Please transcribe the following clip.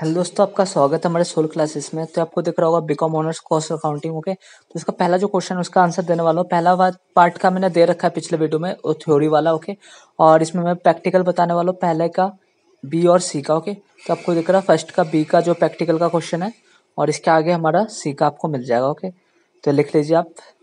hello दोस्तों आपका स्वागत है हमारे सोल क्लासेस में तो आपको दिख रहा होगा BCom honours cost accounting okay तो इसका पहला जो क्वेश्चन है उसका आंसर देने वाला हूँ पहला पार्ट का मैंने दे रखा है पिछले वीडियो में वो थ्योरी वाला ओके और इसमें मैं प्रैक्टिकल बताने वाला हूँ पहले का बी और सी का ओके तो आपको दिख रहा है फर्स्ट का बी का जो प्रैक्टिकल का क्वेश्चन है और इसके आगे हमारा सी का आपको मिल जाएगा ओके तो लिख लीजिए आप